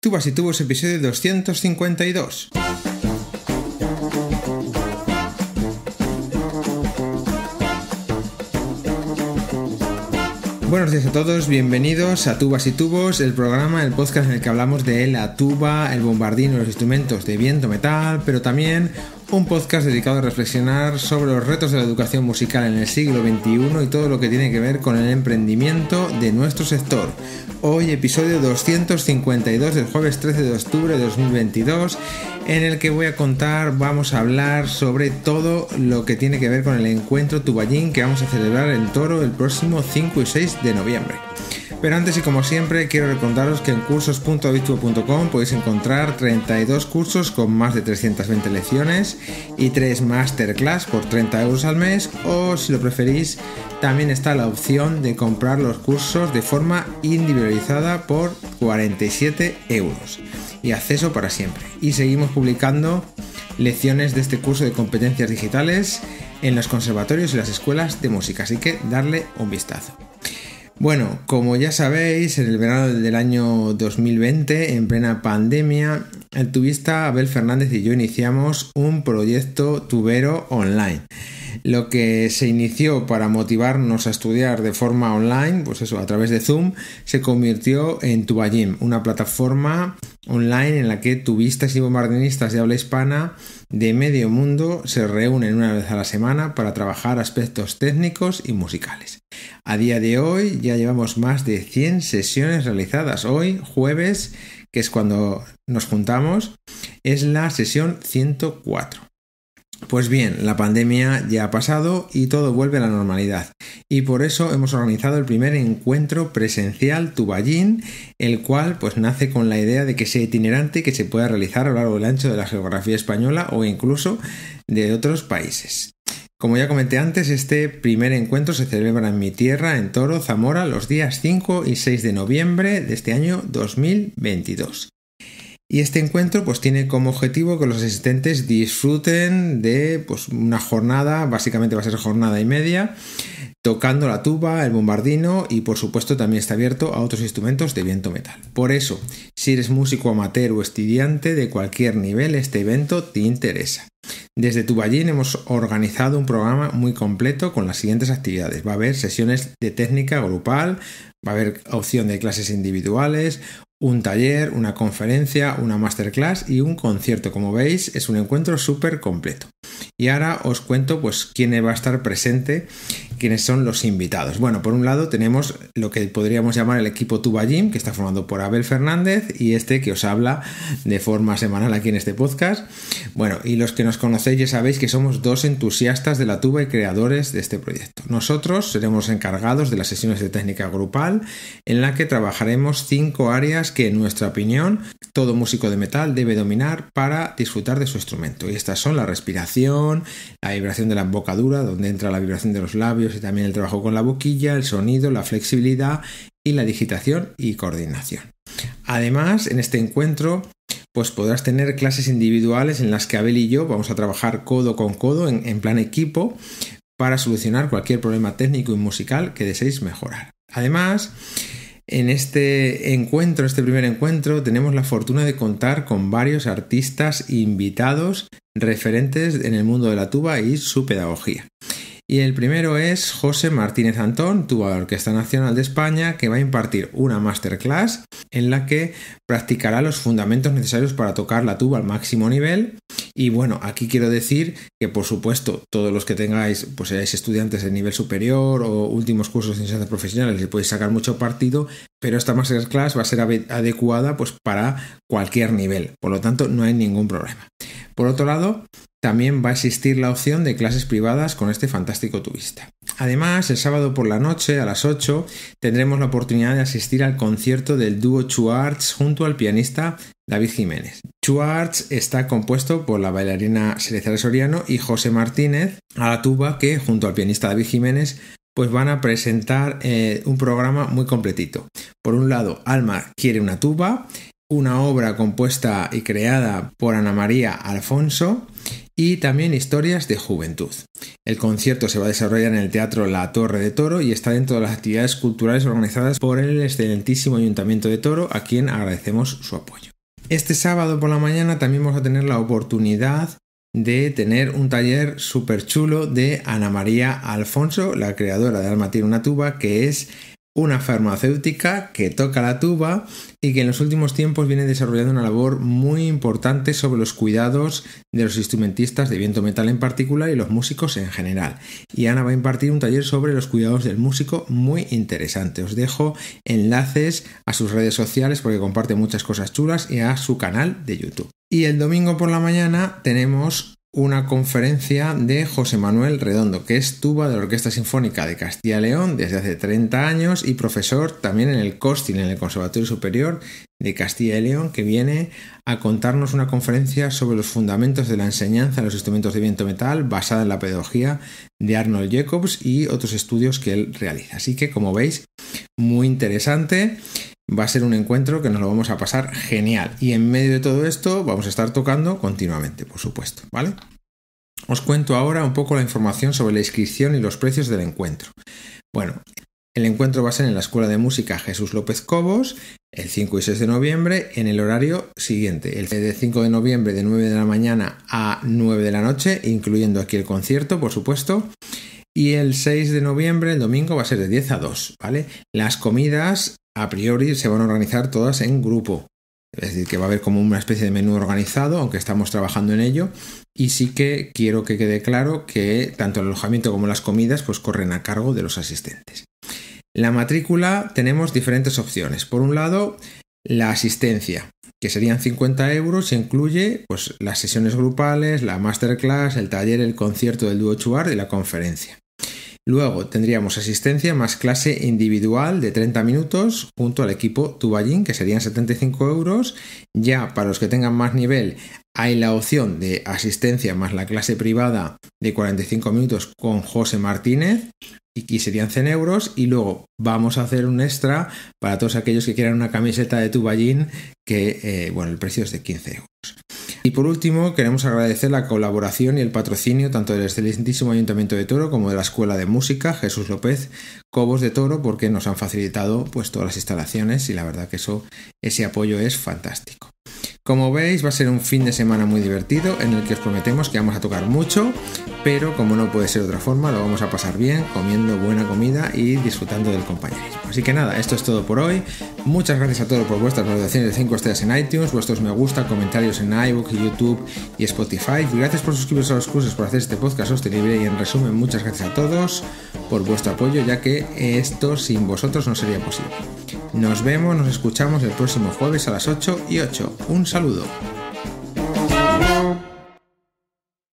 Tubas y Tubos, episodio 252. Buenos días a todos, bienvenidos a Tubas y Tubos, el programa, el podcast en el que hablamos de la tuba, el bombardino, los instrumentos de viento, metal, pero también un podcast dedicado a reflexionar sobre los retos de la educación musical en el siglo XXI y todo lo que tiene que ver con el emprendimiento de nuestro sector. Hoy episodio 252 del jueves 13 de octubre de 2022 en el que voy a contar, vamos a hablar sobre todo lo que tiene que ver con el encuentro Tuballín que vamos a celebrar en Toro el próximo 5 y 6 de noviembre. Pero antes y como siempre quiero recordaros que en cursos.habitual.com podéis encontrar 32 cursos con más de 320 lecciones y 3 masterclass por 30 euros al mes o si lo preferís también está la opción de comprar los cursos de forma individualizada por 47 euros y acceso para siempre. Y seguimos publicando lecciones de este curso de competencias digitales en los conservatorios y las escuelas de música, así que darle un vistazo. Bueno, como ya sabéis, en el verano del año 2020, en plena pandemia, el tubista Abel Fernández y yo iniciamos un proyecto tubero online lo que se inició para motivarnos a estudiar de forma online, pues eso, a través de Zoom, se convirtió en Tubayim, una plataforma online en la que tubistas y bombardinistas de habla hispana de medio mundo se reúnen una vez a la semana para trabajar aspectos técnicos y musicales. A día de hoy ya llevamos más de 100 sesiones realizadas. Hoy, jueves, que es cuando nos juntamos, es la sesión 104. Pues bien, la pandemia ya ha pasado y todo vuelve a la normalidad. Y por eso hemos organizado el primer encuentro presencial Tuballín, el cual pues nace con la idea de que sea itinerante que se pueda realizar a lo largo del ancho de la geografía española o incluso de otros países. Como ya comenté antes, este primer encuentro se celebra en mi tierra, en Toro, Zamora, los días 5 y 6 de noviembre de este año 2022. Y este encuentro pues tiene como objetivo que los asistentes disfruten de pues, una jornada, básicamente va a ser jornada y media, tocando la tuba, el bombardino y por supuesto también está abierto a otros instrumentos de viento metal. Por eso, si eres músico amateur o estudiante de cualquier nivel, este evento te interesa. Desde Tuballín hemos organizado un programa muy completo con las siguientes actividades. Va a haber sesiones de técnica grupal, va a haber opción de clases individuales, un taller, una conferencia, una masterclass y un concierto. Como veis, es un encuentro súper completo. Y ahora os cuento pues quién va a estar presente quiénes son los invitados. Bueno, por un lado tenemos lo que podríamos llamar el equipo Tuba Gym, que está formado por Abel Fernández y este que os habla de forma semanal aquí en este podcast. Bueno, y los que nos conocéis ya sabéis que somos dos entusiastas de la tuba y creadores de este proyecto. Nosotros seremos encargados de las sesiones de técnica grupal en la que trabajaremos cinco áreas que en nuestra opinión todo músico de metal debe dominar para disfrutar de su instrumento. Y estas son la respiración, la vibración de la embocadura, donde entra la vibración de los labios, y también el trabajo con la boquilla, el sonido, la flexibilidad y la digitación y coordinación. Además, en este encuentro pues podrás tener clases individuales en las que Abel y yo vamos a trabajar codo con codo en, plan equipo para solucionar cualquier problema técnico y musical que deseéis mejorar. Además, en este encuentro, este primer encuentro, tenemos la fortuna de contar con varios artistas invitados referentes en el mundo de la tuba y su pedagogía. Y el primero es José Martínez Antón, tuba de la Orquesta Nacional de España, que va a impartir una masterclass en la que practicará los fundamentos necesarios para tocar la tuba al máximo nivel. Y bueno, aquí quiero decir que por supuesto todos los que tengáis, pues seáis estudiantes de nivel superior o últimos cursos de enseñanza profesional, le podéis sacar mucho partido, pero esta masterclass va a ser adecuada pues para cualquier nivel. Por lo tanto, no hay ningún problema. Por otro lado, también va a existir la opción de clases privadas con este fantástico turista. Además, el sábado por la noche a las 8 tendremos la oportunidad de asistir al concierto del dúo Chuarts junto al pianista David Jiménez. Chuarts está compuesto por la bailarina Celestia Soriano y José Martínez a la tuba que junto al pianista David Jiménez pues van a presentar eh, un programa muy completito. Por un lado, Alma quiere una tuba, una obra compuesta y creada por Ana María Alfonso, y también historias de juventud. El concierto se va a desarrollar en el Teatro La Torre de Toro y está dentro de las actividades culturales organizadas por el excelentísimo Ayuntamiento de Toro, a quien agradecemos su apoyo. Este sábado por la mañana también vamos a tener la oportunidad de tener un taller súper chulo de Ana María Alfonso, la creadora de Alma tiene una tuba, que es una farmacéutica que toca la tuba y que en los últimos tiempos viene desarrollando una labor muy importante sobre los cuidados de los instrumentistas de viento metal en particular y los músicos en general. Y Ana va a impartir un taller sobre los cuidados del músico muy interesante. Os dejo enlaces a sus redes sociales porque comparte muchas cosas chulas y a su canal de YouTube. Y el domingo por la mañana tenemos una conferencia de José Manuel Redondo, que es tuba de la Orquesta Sinfónica de Castilla y León desde hace 30 años y profesor también en el COSTIL, en el Conservatorio Superior de Castilla y León, que viene a contarnos una conferencia sobre los fundamentos de la enseñanza de los instrumentos de viento metal basada en la pedagogía de Arnold Jacobs y otros estudios que él realiza. Así que, como veis, muy interesante. Va a ser un encuentro que nos lo vamos a pasar genial. Y en medio de todo esto vamos a estar tocando continuamente, por supuesto, ¿vale? Os cuento ahora un poco la información sobre la inscripción y los precios del encuentro. Bueno, el encuentro va a ser en la Escuela de Música Jesús López Cobos el 5 y 6 de noviembre en el horario siguiente, el 5 de noviembre de 9 de la mañana a 9 de la noche, incluyendo aquí el concierto, por supuesto. Y el 6 de noviembre, el domingo, va a ser de 10 a 2, ¿vale? Las comidas a priori se van a organizar todas en grupo. Es decir, que va a haber como una especie de menú organizado, aunque estamos trabajando en ello. Y sí que quiero que quede claro que tanto el alojamiento como las comidas pues corren a cargo de los asistentes. La matrícula tenemos diferentes opciones. Por un lado, la asistencia, que serían 50 euros, incluye pues, las sesiones grupales, la masterclass, el taller, el concierto del dúo Chuar y la conferencia. Luego tendríamos asistencia más clase individual de 30 minutos junto al equipo Tuballín, que serían 75 euros. Ya para los que tengan más nivel hay la opción de asistencia más la clase privada de 45 minutos con José Martínez, y serían 100 euros. Y luego vamos a hacer un extra para todos aquellos que quieran una camiseta de Tuballín, que eh, bueno, el precio es de 15 euros. Y por último, queremos agradecer la colaboración y el patrocinio tanto del excelentísimo Ayuntamiento de Toro como de la Escuela de Música Jesús López Cobos de Toro, porque nos han facilitado pues, todas las instalaciones y la verdad que eso, ese apoyo es fantástico. Como veis va a ser un fin de semana muy divertido en el que os prometemos que vamos a tocar mucho, pero como no puede ser de otra forma, lo vamos a pasar bien comiendo buena comida y disfrutando del compañerismo. Así que nada, esto es todo por hoy. Muchas gracias a todos por vuestras valoraciones de 5 estrellas en iTunes, vuestros me gusta, comentarios en iBook, YouTube y Spotify. Gracias por suscribiros a los cursos, por hacer este podcast sostenible y en resumen, muchas gracias a todos por vuestro apoyo, ya que esto sin vosotros no sería posible. Nos vemos, nos escuchamos el próximo jueves a las 8 y 8. Un saludo.